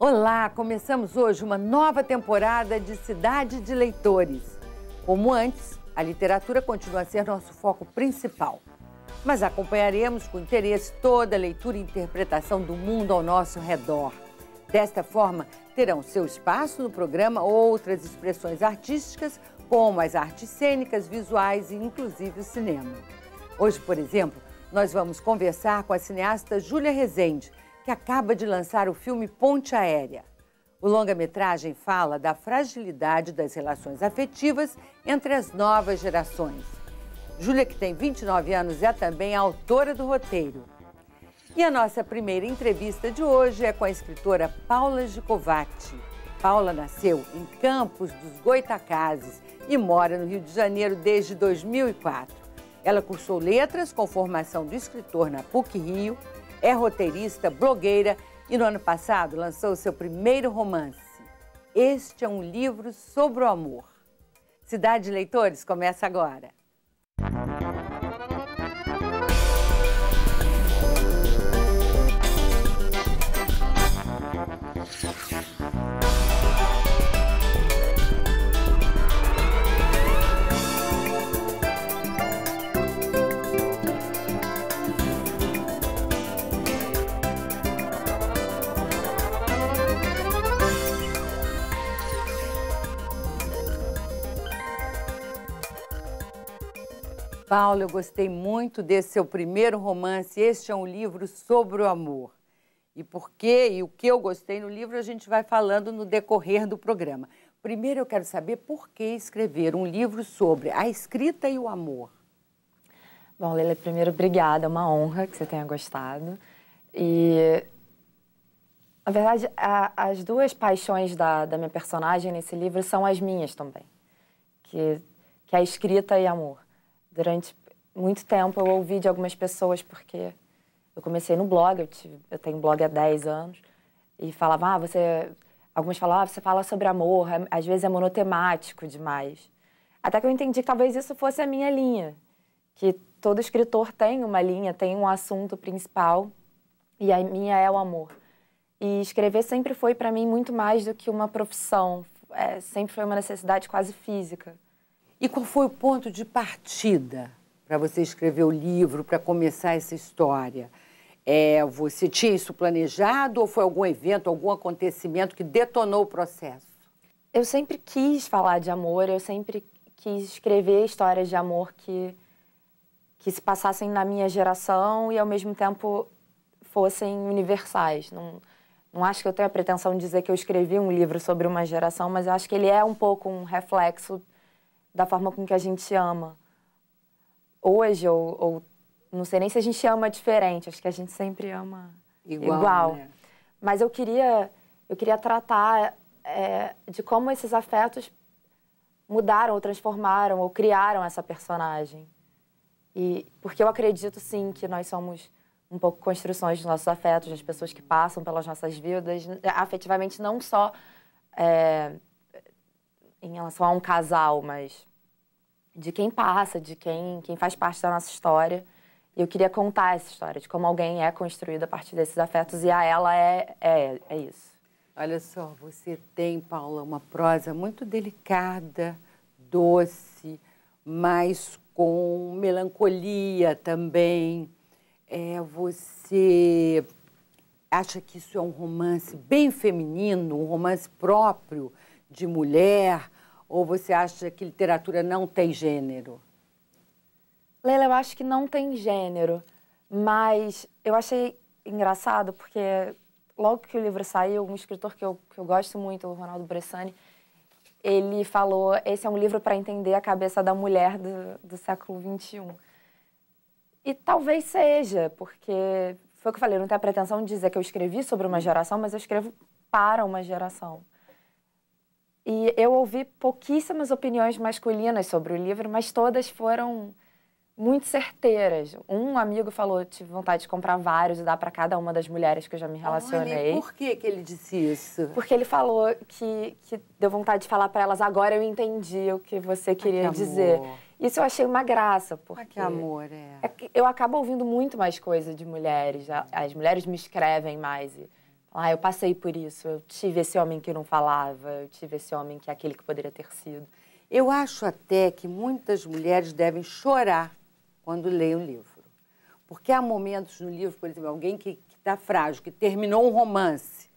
Olá, começamos hoje uma nova temporada de Cidade de Leitores. Como antes, a literatura continua a ser nosso foco principal. Mas acompanharemos com interesse toda a leitura e interpretação do mundo ao nosso redor. Desta forma, terão seu espaço no programa outras expressões artísticas, como as artes cênicas, visuais e inclusive o cinema. Hoje, por exemplo, nós vamos conversar com a cineasta Júlia Rezende, que acaba de lançar o filme Ponte Aérea. O longa-metragem fala da fragilidade das relações afetivas entre as novas gerações. Júlia, que tem 29 anos, é também a autora do roteiro. E a nossa primeira entrevista de hoje é com a escritora Paula Gicovati. Paula nasceu em Campos dos Goitacazes e mora no Rio de Janeiro desde 2004. Ela cursou letras com formação do escritor na PUC-Rio é roteirista, blogueira e no ano passado lançou seu primeiro romance. Este é um livro sobre o amor. Cidade Leitores começa agora. Paulo, eu gostei muito desse seu primeiro romance. Este é um livro sobre o amor. E por quê e o que eu gostei no livro a gente vai falando no decorrer do programa. Primeiro eu quero saber por que escrever um livro sobre a escrita e o amor. Bom, Leila, primeiro, obrigada. É uma honra que você tenha gostado. E, na verdade, a, as duas paixões da, da minha personagem nesse livro são as minhas também, que, que é a escrita e amor durante muito tempo eu ouvi de algumas pessoas, porque eu comecei no blog, eu, tive, eu tenho blog há 10 anos, e falava, ah, você. Algumas falavam, ah, você fala sobre amor, é, às vezes é monotemático demais. Até que eu entendi que talvez isso fosse a minha linha, que todo escritor tem uma linha, tem um assunto principal, e a minha é o amor. E escrever sempre foi para mim muito mais do que uma profissão, é, sempre foi uma necessidade quase física. E qual foi o ponto de partida para você escrever o livro, para começar essa história? É, você tinha isso planejado ou foi algum evento, algum acontecimento que detonou o processo? Eu sempre quis falar de amor, eu sempre quis escrever histórias de amor que, que se passassem na minha geração e ao mesmo tempo fossem universais. Não, não acho que eu tenha a pretensão de dizer que eu escrevi um livro sobre uma geração, mas eu acho que ele é um pouco um reflexo da forma com que a gente ama hoje, ou, ou não sei nem se a gente ama diferente, acho que a gente sempre ama igual. igual. Né? Mas eu queria, eu queria tratar é, de como esses afetos mudaram ou transformaram ou criaram essa personagem. E porque eu acredito sim que nós somos um pouco construções dos nossos afetos, das pessoas que passam pelas nossas vidas, afetivamente não só é, em relação a um casal, mas de quem passa, de quem, quem faz parte da nossa história. E eu queria contar essa história de como alguém é construído a partir desses afetos e a ela é, é, é isso. Olha só, você tem, Paula, uma prosa muito delicada, doce, mas com melancolia também. É, você acha que isso é um romance bem feminino, um romance próprio de mulher? Ou você acha que literatura não tem gênero? Leila, eu acho que não tem gênero, mas eu achei engraçado porque logo que o livro saiu, um escritor que eu, que eu gosto muito, o Ronaldo Bressani, ele falou: esse é um livro para entender a cabeça da mulher do, do século XXI. E talvez seja, porque foi o que eu falei, eu não tenho a pretensão de dizer que eu escrevi sobre uma geração, mas eu escrevo para uma geração. E eu ouvi pouquíssimas opiniões masculinas sobre o livro, mas todas foram muito certeiras. Um amigo falou: tive vontade de comprar vários e dar para cada uma das mulheres que eu já me relacionei. Olha, por que, que ele disse isso? Porque ele falou que, que deu vontade de falar para elas: agora eu entendi o que você queria Ai, que dizer. Isso eu achei uma graça, porque. que amor, é. é eu acabo ouvindo muito mais coisa de mulheres. As mulheres me escrevem mais. E ah, eu passei por isso, eu tive esse homem que não falava, eu tive esse homem que é aquele que poderia ter sido. Eu acho até que muitas mulheres devem chorar quando leem o um livro. Porque há momentos no livro, por exemplo, alguém que está frágil, que terminou um romance,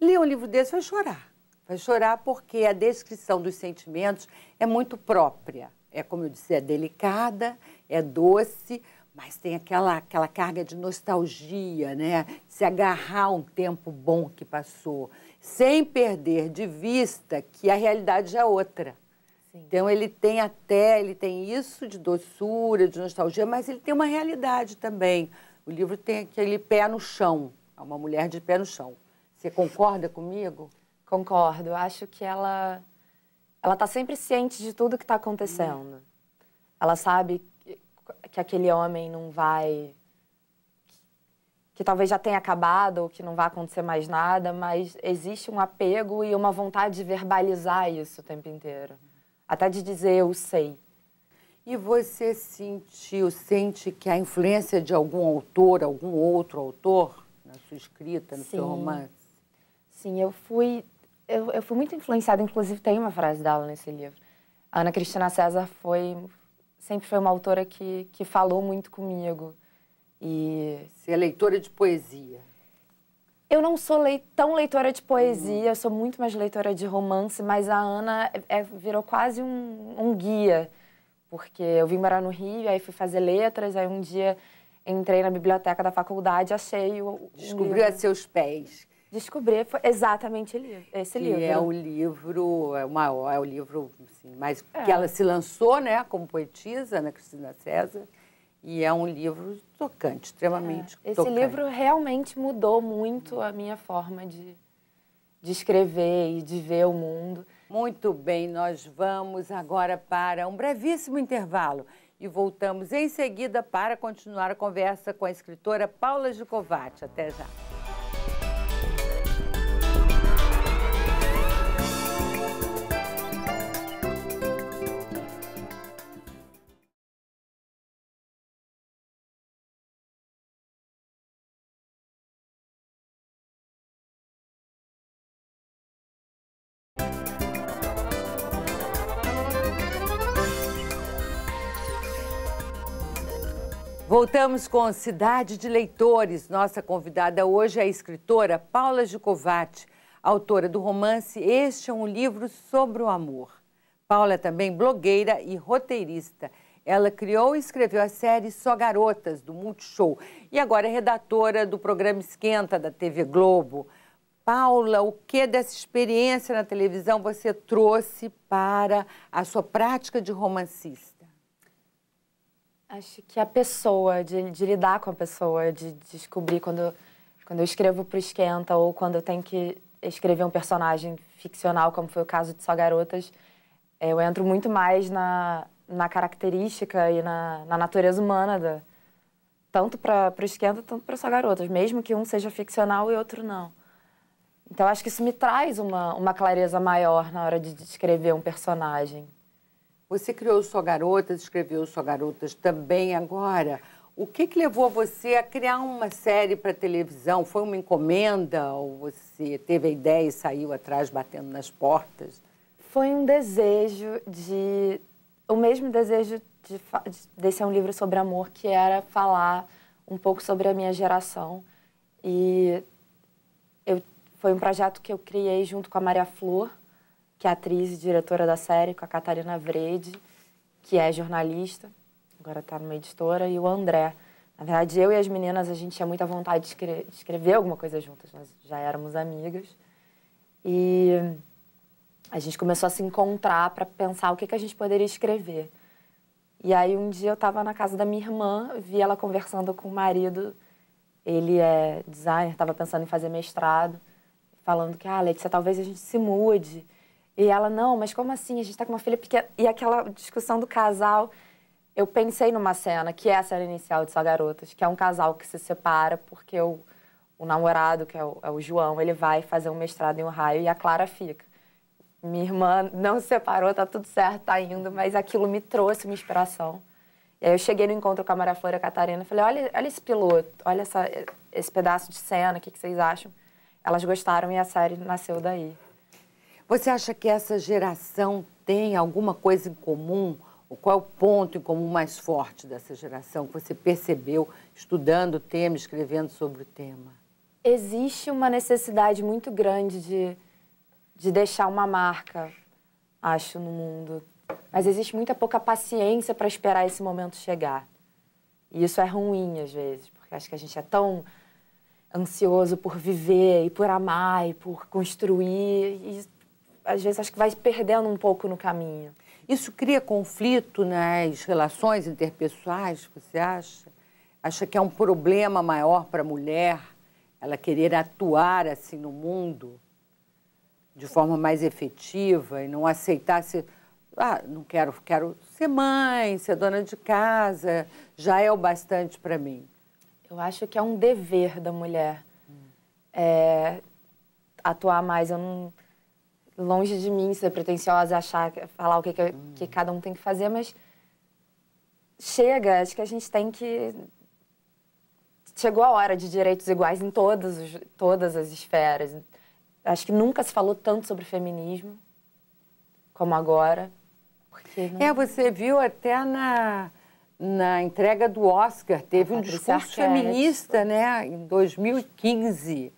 lê um livro desse vai chorar. Vai chorar porque a descrição dos sentimentos é muito própria. É, como eu disse, é delicada, é doce, mas tem aquela, aquela carga de nostalgia, né? Se agarrar a um tempo bom que passou, sem perder de vista que a realidade é outra. Sim. Então ele tem até, ele tem isso de doçura, de nostalgia, mas ele tem uma realidade também. O livro tem aquele pé no chão, é uma mulher de pé no chão. Você concorda comigo? Concordo. Acho que ela ela está sempre ciente de tudo que está acontecendo. Hum. Ela sabe que aquele homem não vai. Que, talvez já tenha acabado ou que não vai acontecer mais nada, mas existe um apego e uma vontade de verbalizar isso o tempo inteiro. Até de dizer eu sei. E você sentiu, sente que a influência de algum autor, algum outro autor, na sua escrita, no Sim. seu romance? Sim, eu fui, eu, eu fui muito influenciada, inclusive tem uma frase dela nesse livro. A Ana Cristina César foi sempre foi uma autora que, que falou muito comigo. E... Você é leitora de poesia? Eu não sou tão leitora de poesia, eu sou muito mais leitora de romance, mas a Ana é, é, virou quase um, um guia, porque eu vim morar no Rio, aí fui fazer letras, aí um dia entrei na biblioteca da faculdade, achei o. Descobriu um a seus pés descobrir foi exatamente esse livro. Que é o livro, é o maior, é o livro assim, mais, é. que ela se lançou né, como poetisa, na né, Cristina César, e é um livro tocante, extremamente é. Esse tocante. livro realmente mudou muito a minha forma de, de escrever e de ver o mundo. Muito bem, nós vamos agora para um brevíssimo intervalo e voltamos em seguida para continuar a conversa com a escritora Paula Gicovati. Até já. Voltamos com Cidade de Leitores. Nossa convidada hoje é a escritora Paula Gicovati, autora do romance Este é um livro sobre o amor. Paula é também blogueira e roteirista. Ela criou e escreveu a série Só Garotas, do Multishow, e agora é redatora do programa Esquenta, da TV Globo. Paula, o que dessa experiência na televisão você trouxe para a sua prática de romancista? Acho que a pessoa, de, de lidar com a pessoa, de, de descobrir quando, quando eu escrevo pro Esquenta ou quando eu tenho que escrever um personagem ficcional, como foi o caso de Só Garotas, é, eu entro muito mais na, na característica e na, na natureza humana, da, tanto para o Esquenta, tanto para Só Garotas, mesmo que um seja ficcional e outro não. Então, acho que isso me traz uma, uma clareza maior na hora de descrever um personagem. Você criou sua garota, escreveu sua Garotas também agora. O que, que levou você a criar uma série para televisão? Foi uma encomenda ou você teve a ideia e saiu atrás batendo nas portas? Foi um desejo de. O mesmo desejo de, de ser um livro sobre amor, que era falar um pouco sobre a minha geração. E eu, foi um projeto que eu criei junto com a Maria Flor, que é atriz e diretora da série, com a Catarina Vrede, que é jornalista, agora está numa editora, e o André. Na verdade, eu e as meninas, a gente tinha muita vontade de, escre de escrever alguma coisa juntas, nós já éramos amigas. E a gente começou a se encontrar para pensar o que, que a gente poderia escrever. E aí um dia eu estava na casa da minha irmã, vi ela conversando com o marido, ele é designer, estava pensando em fazer mestrado, falando que, ah, Letícia, talvez a gente se mude. E ela, não, mas como assim? A gente está com uma filha pequena. E aquela discussão do casal. Eu pensei numa cena, que é a cena inicial de Só Garotas, que é um casal que se separa porque o, o namorado, que é o, é o João, ele vai fazer um mestrado em Ohio e a Clara fica minha irmã não se separou, tá tudo certo, tá indo, mas aquilo me trouxe uma inspiração. E aí eu cheguei no encontro com a Maria Flora Catarina, falei, olha, olha esse piloto, olha essa, esse pedaço de cena, o que, que vocês acham? Elas gostaram e a série nasceu daí. Você acha que essa geração tem alguma coisa em comum? qual é o ponto em comum mais forte dessa geração que você percebeu estudando o tema, escrevendo sobre o tema? Existe uma necessidade muito grande de, de deixar uma marca, acho, no mundo. Mas existe muita pouca paciência para esperar esse momento chegar. E isso é ruim, às vezes, porque acho que a gente é tão ansioso por viver e por amar e por construir. E às vezes acho que vai perdendo um pouco no caminho. Isso cria conflito nas relações interpessoais, você acha? Acha que é um problema maior para a mulher ela querer atuar assim no mundo de forma mais efetiva e não aceitar ser ah, não quero, quero ser mãe, ser dona de casa, já é o bastante para mim. Eu acho que é um dever da mulher hum. é, atuar mais. Eu não, longe de mim ser pretensiosa, achar, falar o que, que, hum. que, cada um tem que fazer, mas chega, acho que a gente tem que. Chegou a hora de direitos iguais em todas, os, todas as esferas. Acho que nunca se falou tanto sobre feminismo como agora. Não... É, você viu até na, na entrega do Oscar, teve um discurso feminista, né, em 2015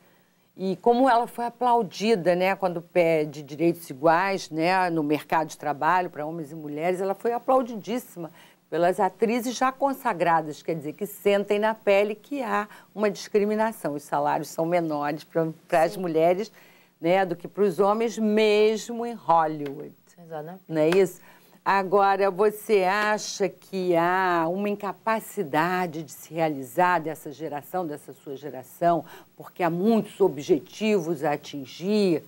e como ela foi aplaudida, né, quando pede direitos iguais, né, no mercado de trabalho para homens e mulheres, ela foi aplaudidíssima pelas atrizes já consagradas, quer dizer, que sentem na pele que há uma discriminação. Os salários são menores para as mulheres né, do que para os homens, mesmo em Hollywood. Exato, Não é isso? Agora, você acha que há uma incapacidade de se realizar dessa geração, dessa sua geração, porque há muitos objetivos a atingir?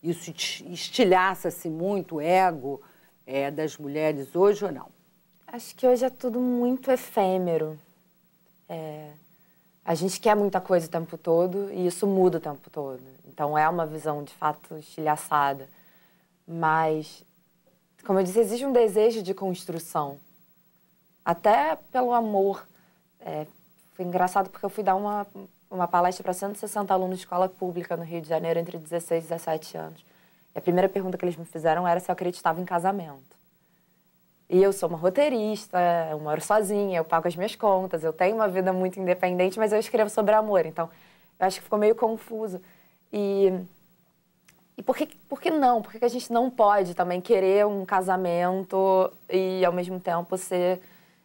Isso estilhaça-se muito o ego é, das mulheres hoje ou não? Acho que hoje é tudo muito efêmero. É, a gente quer muita coisa o tempo todo e isso muda o tempo todo. Então é uma visão de fato estilhaçada. Mas como eu disse, existe um desejo de construção, até pelo amor. É, foi engraçado porque eu fui dar uma, uma palestra para 160 alunos de escola pública no Rio de Janeiro entre 16 e 17 anos. E a primeira pergunta que eles me fizeram era se eu acreditava em casamento. E eu sou uma roteirista, eu moro sozinha, eu pago as minhas contas, eu tenho uma vida muito independente, mas eu escrevo sobre amor. Então, eu acho que ficou meio confuso. E e por que, por que não? Por que a gente não pode também querer um casamento e, ao mesmo tempo, ser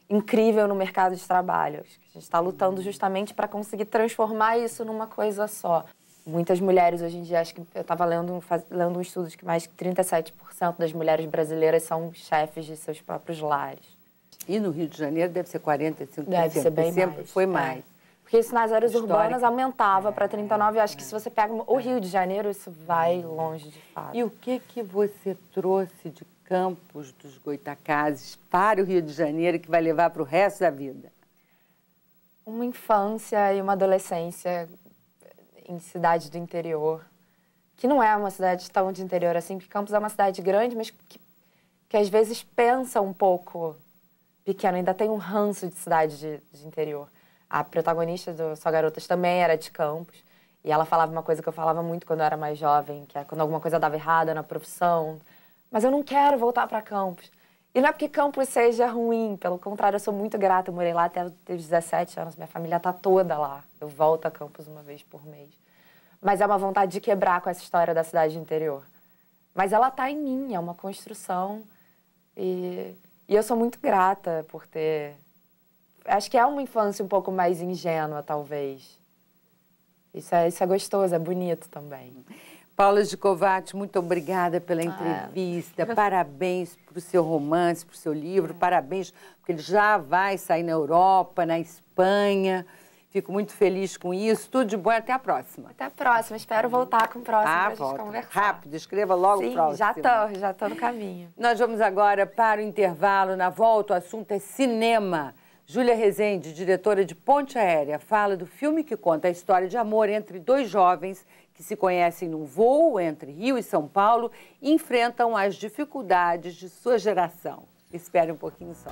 incrível no mercado de trabalho? A gente está lutando justamente para conseguir transformar isso numa coisa só. Muitas mulheres hoje em dia, acho que eu estava lendo, lendo um estudo de que mais de 37% das mulheres brasileiras são chefes de seus próprios lares. E no Rio de Janeiro deve ser 45%. Deve ser bem mais. Foi é. mais. É. Porque isso nas áreas Histórica. urbanas aumentava para 39. É, eu acho que se você pega o Rio de Janeiro, isso vai hum. longe de fato. E o que, que você trouxe de Campos dos Goitacazes para o Rio de Janeiro que vai levar para o resto da vida? Uma infância e uma adolescência em cidade do interior, que não é uma cidade tão de interior assim, porque Campos é uma cidade grande, mas que, que às vezes pensa um pouco pequeno, ainda tem um ranço de cidade de, de interior. A protagonista do Só Garotas também era de Campos. E ela falava uma coisa que eu falava muito quando eu era mais jovem, que é quando alguma coisa dava errada na profissão. Mas eu não quero voltar para Campos. E não é porque Campos seja ruim, pelo contrário, eu sou muito grata. Eu morei lá até os 17 anos, minha família tá toda lá. Eu volto a Campos uma vez por mês. Mas é uma vontade de quebrar com essa história da cidade interior. Mas ela tá em mim, é uma construção. E, e eu sou muito grata por ter acho que é uma infância um pouco mais ingênua, talvez. Isso é, isso é gostoso, é bonito também. Paula Gicovati, muito obrigada pela ah, entrevista. Parabéns para o seu romance, para o seu livro. É. Parabéns, porque ele já vai sair na Europa, na Espanha. Fico muito feliz com isso. Tudo de bom até a próxima. Até a próxima. Espero voltar com o próximo ah, pra gente conversar. Rápido, escreva logo Sim, o próximo. já estou, já estou no caminho. Nós vamos agora para o intervalo. Na volta, o assunto é cinema. Júlia Rezende, diretora de Ponte Aérea, fala do filme que conta a história de amor entre dois jovens que se conhecem num voo entre Rio e São Paulo e enfrentam as dificuldades de sua geração. Espere um pouquinho só.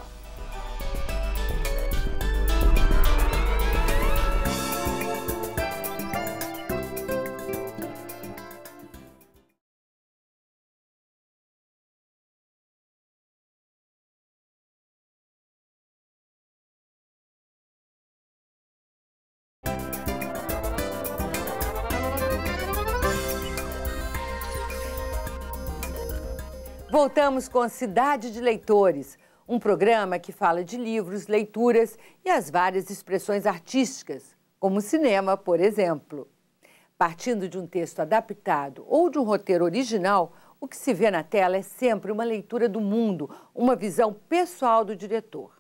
voltamos com a Cidade de Leitores, um programa que fala de livros, leituras e as várias expressões artísticas, como cinema, por exemplo. Partindo de um texto adaptado ou de um roteiro original, o que se vê na tela é sempre uma leitura do mundo, uma visão pessoal do diretor.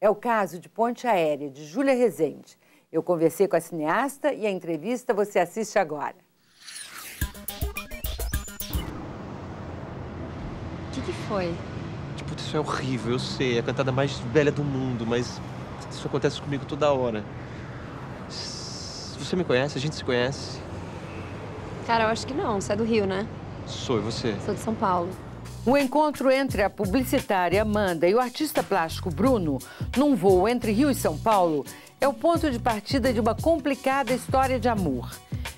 É o caso de Ponte Aérea, de Júlia Rezende. Eu conversei com a cineasta e a entrevista você assiste agora. que foi? Tipo, isso é horrível, eu sei. É a cantada mais velha do mundo, mas isso acontece comigo toda hora. Você me conhece? A gente se conhece? Cara, eu acho que não. Você é do Rio, né? Sou, e você? Sou de São Paulo. O encontro entre a publicitária Amanda e o artista plástico Bruno, num voo entre Rio e São Paulo, é o ponto de partida de uma complicada história de amor.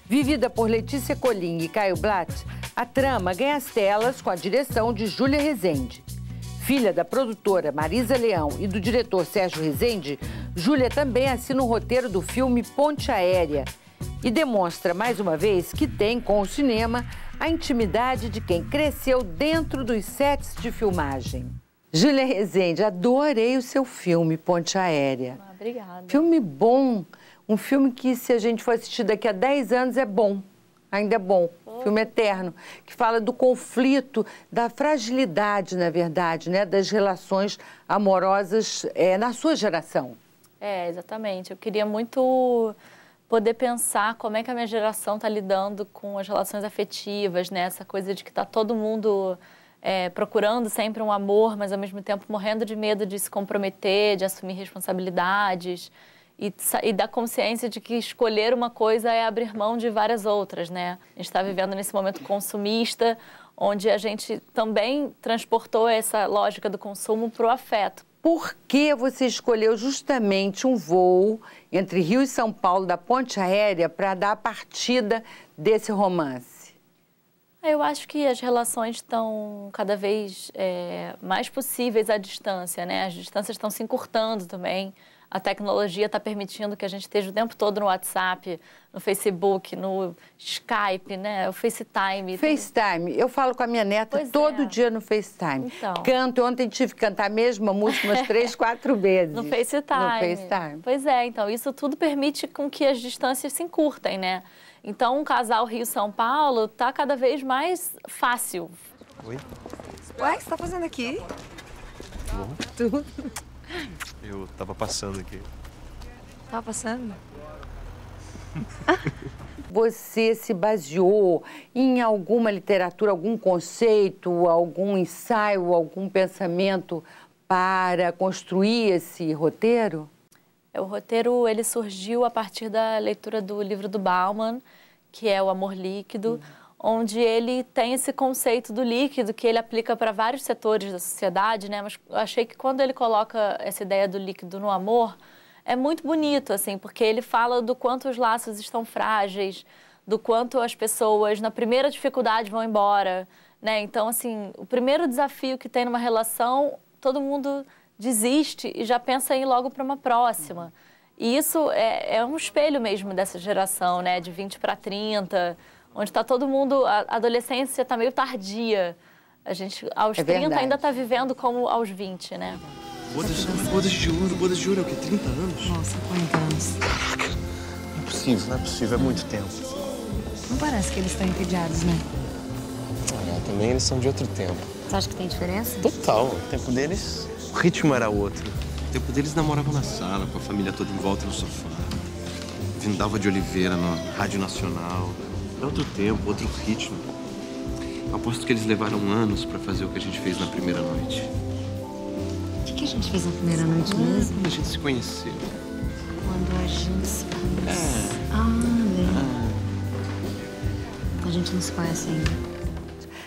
Vivida por Letícia Colim e Caio Blatt, a trama ganha as telas com a direção de Júlia Rezende. Filha da produtora Marisa Leão e do diretor Sérgio Rezende, Júlia também assina o roteiro do filme Ponte Aérea e demonstra mais uma vez que tem com o cinema a intimidade de quem cresceu dentro dos sets de filmagem. Júlia Rezende, adorei o seu filme Ponte Aérea. Ah, obrigada. Filme bom, um filme que se a gente for assistir daqui a 10 anos é bom, ainda é bom filme eterno, que fala do conflito, da fragilidade, na verdade, né, das relações amorosas é, na sua geração. É, exatamente. Eu queria muito poder pensar como é que a minha geração está lidando com as relações afetivas, né? Essa coisa de que está todo mundo é, procurando sempre um amor, mas ao mesmo tempo morrendo de medo de se comprometer, de assumir responsabilidades e, e da consciência de que escolher uma coisa é abrir mão de várias outras, né? A gente está vivendo nesse momento consumista, onde a gente também transportou essa lógica do consumo para o afeto. Por que você escolheu justamente um voo entre Rio e São Paulo da ponte aérea para dar a partida desse romance? Ah, eu acho que as relações estão cada vez é, mais possíveis à distância, né? As distâncias estão se encurtando também. A tecnologia está permitindo que a gente esteja o tempo todo no WhatsApp, no Facebook, no Skype, né? O FaceTime. FaceTime. Eu falo com a minha neta pois todo é. dia no FaceTime. Então. Canto. Ontem tive que cantar a mesma música umas três, quatro vezes. No FaceTime. No FaceTime. Pois é. Então, isso tudo permite com que as distâncias se encurtem, né? Então, um casal Rio-São Paulo está cada vez mais fácil. Oi? Ué, o que você está fazendo aqui? Tá tudo. Eu tava passando aqui. Tava passando? Você se baseou em alguma literatura, algum conceito, algum ensaio, algum pensamento para construir esse roteiro? É, o roteiro ele surgiu a partir da leitura do livro do Bauman, que é O Amor Líquido. Uhum onde ele tem esse conceito do líquido que ele aplica para vários setores da sociedade, né? Mas eu achei que quando ele coloca essa ideia do líquido no amor, é muito bonito, assim, porque ele fala do quanto os laços estão frágeis, do quanto as pessoas na primeira dificuldade vão embora, né? Então, assim, o primeiro desafio que tem numa relação, todo mundo desiste e já pensa em ir logo para uma próxima. E isso é, é um espelho mesmo dessa geração, né? De 20 para 30, onde está todo mundo, a adolescência está meio tardia. A gente, aos é 30, verdade. ainda está vivendo como aos 20, né? Bodas, bodas de ouro, bodas de ouro é o quê? 30 anos? Nossa, 40 anos. Caraca! Não é possível, não é possível, é muito tempo. Não parece que eles estão entediados, né? Ah, também eles são de outro tempo. Você acha que tem diferença? Total. O tempo deles, o ritmo era outro. O tempo deles namoravam na sala, com a família toda em volta no sofá. Vindava de Oliveira na Rádio Nacional. É outro tempo, outro ritmo. Aposto que eles levaram anos para fazer o que a gente fez na primeira noite. O que, que, a gente fez na primeira noite ah, mesmo? Quando a gente se conheceu. Quando a gente se conheceu. É. Ah, bem. Ah. A gente não se conhece ainda.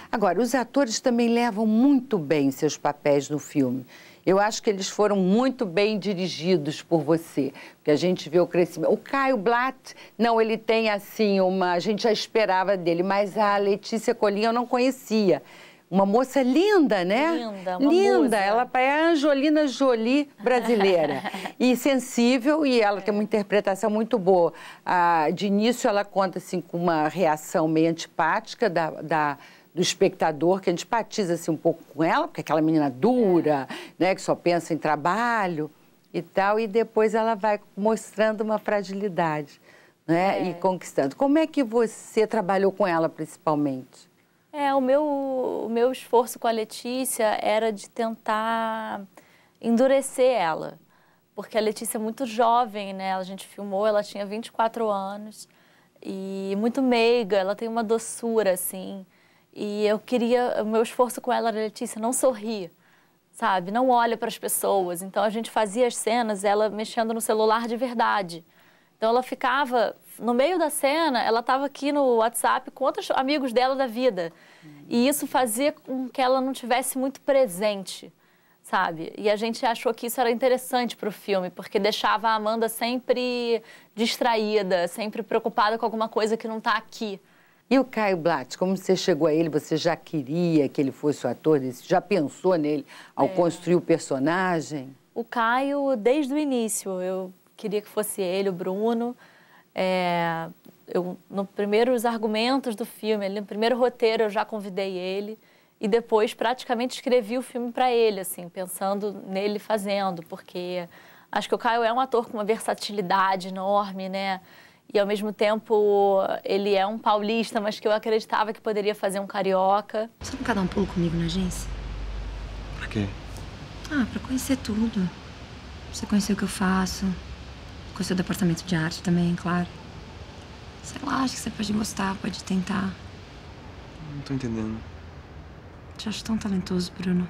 Agora, os atores também levam muito bem seus papéis no filme. Eu acho que eles foram muito bem dirigidos por você, porque a gente vê o crescimento. O Caio Blatt, não, ele tem assim uma. A gente já esperava dele, mas a Letícia Colinha eu não conhecia. Uma moça linda, né? Linda, uma Linda, musa. ela é a Angelina Jolie brasileira. e sensível, e ela tem uma interpretação muito boa. Ah, de início, ela conta assim, com uma reação meio antipática da, da do espectador, que a gente patiza assim um pouco com ela, porque é aquela menina dura, né, que só pensa em trabalho e tal, e depois ela vai mostrando uma fragilidade, né, é. e conquistando. Como é que você trabalhou com ela, principalmente? É, o meu, o meu esforço com a Letícia era de tentar endurecer ela, porque a Letícia é muito jovem, né, a gente filmou, ela tinha 24 anos, e muito meiga, ela tem uma doçura, assim, e eu queria, o meu esforço com ela era, Letícia, não sorria, sabe? Não olha para as pessoas. Então a gente fazia as cenas, ela mexendo no celular de verdade. Então ela ficava, no meio da cena, ela estava aqui no WhatsApp com outros amigos dela da vida. E isso fazia com que ela não tivesse muito presente, sabe? E a gente achou que isso era interessante para o filme, porque deixava a Amanda sempre distraída, sempre preocupada com alguma coisa que não está aqui. E o Caio Blatt, como você chegou a ele, você já queria que ele fosse o ator desse? Já pensou nele ao é. construir o personagem? O Caio, desde o início, eu queria que fosse ele, o Bruno. É, eu, no primeiros argumentos do filme, no primeiro roteiro, eu já convidei ele e depois praticamente escrevi o filme para ele, assim, pensando nele fazendo, porque acho que o Caio é um ator com uma versatilidade enorme, né? e ao mesmo tempo ele é um paulista, mas que eu acreditava que poderia fazer um carioca. Você não quer dar um pulo comigo na agência? Pra quê? Ah, pra conhecer tudo. Pra você conhecer o que eu faço, conhecer o departamento de arte também, claro. Sei lá, acho que você pode gostar, pode tentar. Não tô entendendo. Te acho tão talentoso, Bruno.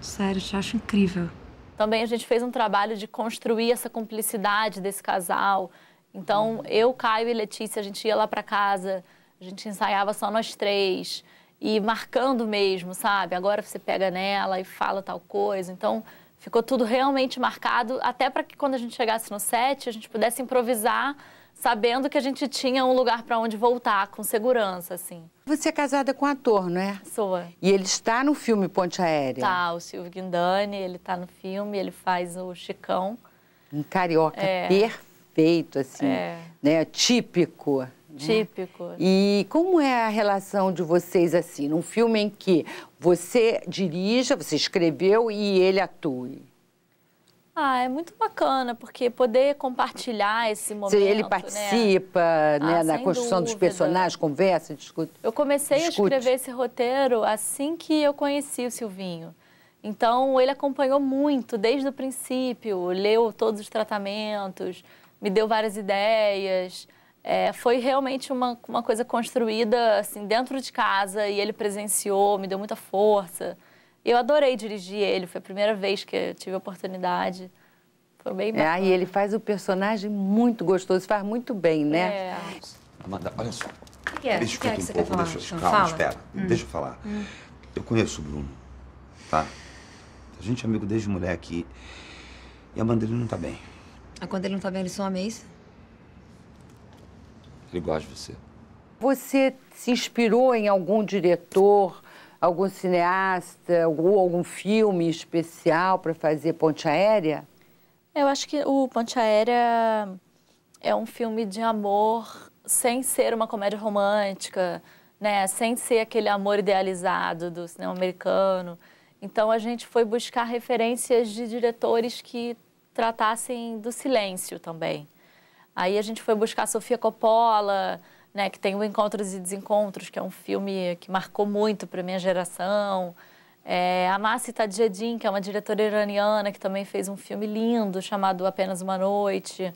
Sério, te acho incrível. Também a gente fez um trabalho de construir essa cumplicidade desse casal, então, eu, Caio e Letícia, a gente ia lá para casa, a gente ensaiava só nós três. E marcando mesmo, sabe? Agora você pega nela e fala tal coisa. Então, ficou tudo realmente marcado, até para que quando a gente chegasse no set, a gente pudesse improvisar, sabendo que a gente tinha um lugar para onde voltar, com segurança, assim. Você é casada com um ator, não é? Sou. E ele está no filme Ponte Aérea? Tá, o Silvio Guindani, ele está no filme, ele faz o Chicão. Um carioca é... perfeito perfeito, assim, é. né? Típico. Né? Típico. Né? E como é a relação de vocês, assim, num filme em que você dirija, você escreveu e ele atue? Ah, é muito bacana, porque poder compartilhar esse momento. Ele né? participa ah, né? Né, ah, na construção dúvida. dos personagens, conversa, discute. Eu comecei discute. a escrever esse roteiro assim que eu conheci o Silvinho. Então, ele acompanhou muito desde o princípio, leu todos os tratamentos, me deu várias ideias. É, foi realmente uma, uma coisa construída assim dentro de casa e ele presenciou, me deu muita força. Eu adorei dirigir ele, foi a primeira vez que tive a oportunidade. Foi bem é, bacana. É, e ele faz o personagem muito gostoso, faz muito bem, né? É. Amanda, olha só. O que é? Deixa eu que, é que um pouco, quer falar? Deixa, calma, Fala. espera. Hum. Deixa eu falar. Hum. Eu conheço o Bruno, tá? A gente é amigo desde mulher aqui E a Amanda, ele não tá bem. Ah, quando ele não tá bem, ele some, é isso? Ele gosta de você. Você se inspirou em algum diretor, algum cineasta, ou algum filme especial para fazer Ponte Aérea? Eu acho que o Ponte Aérea é um filme de amor sem ser uma comédia romântica, né? Sem ser aquele amor idealizado do cinema americano. Então a gente foi buscar referências de diretores que tratassem do silêncio também. Aí a gente foi buscar Sofia Coppola, né, que tem o Encontros e Desencontros, que é um filme que marcou muito para minha geração. É, a Massi Tadjedin, que é uma diretora iraniana, que também fez um filme lindo chamado Apenas Uma Noite.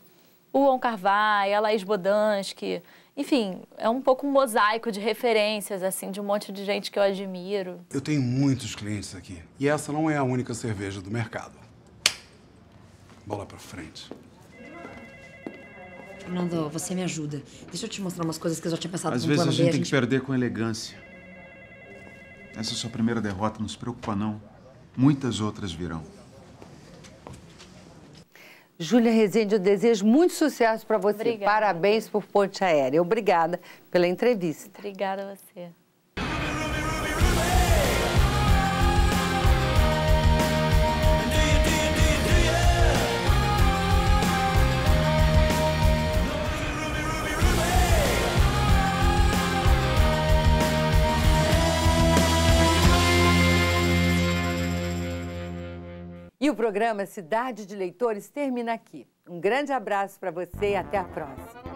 O On Carvalho, a Laís Bodansky. Enfim, é um pouco um mosaico de referências, assim, de um monte de gente que eu admiro. Eu tenho muitos clientes aqui. E essa não é a única cerveja do mercado. Bola pra frente. Fernando, você me ajuda. Deixa eu te mostrar umas coisas que eu já tinha pensado Às vezes a gente, B, a gente tem que perder com elegância. Essa é sua primeira derrota não se preocupa, não. Muitas outras virão. Júlia Rezende, eu desejo muito sucesso para você. Obrigada. Parabéns por Ponte Aérea. Obrigada pela entrevista. Obrigada a você. E o programa Cidade de Leitores termina aqui. Um grande abraço para você e até a próxima.